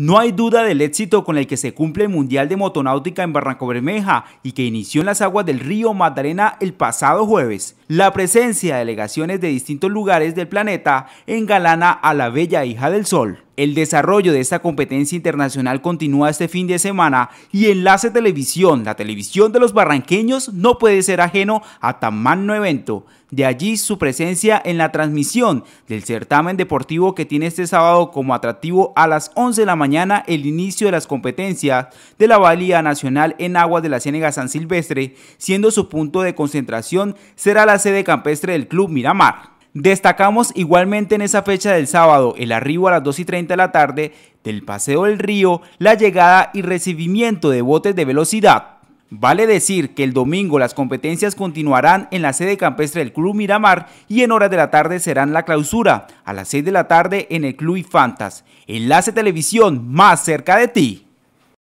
No hay duda del éxito con el que se cumple el Mundial de Motonáutica en Barranco Bermeja y que inició en las aguas del río Magdalena el pasado jueves. La presencia de delegaciones de distintos lugares del planeta engalana a la bella hija del sol. El desarrollo de esta competencia internacional continúa este fin de semana y Enlace Televisión, la televisión de los barranqueños, no puede ser ajeno a tan evento. De allí su presencia en la transmisión del certamen deportivo que tiene este sábado como atractivo a las 11 de la mañana el inicio de las competencias de la Valía Nacional en Aguas de la Ciénaga San Silvestre, siendo su punto de concentración será la sede campestre del Club Miramar. Destacamos igualmente en esa fecha del sábado el arribo a las 2 y 30 de la tarde del Paseo del Río, la llegada y recibimiento de botes de velocidad. Vale decir que el domingo las competencias continuarán en la sede campestre del Club Miramar y en horas de la tarde serán la clausura, a las 6 de la tarde en el Club Fantas. Enlace Televisión, más cerca de ti.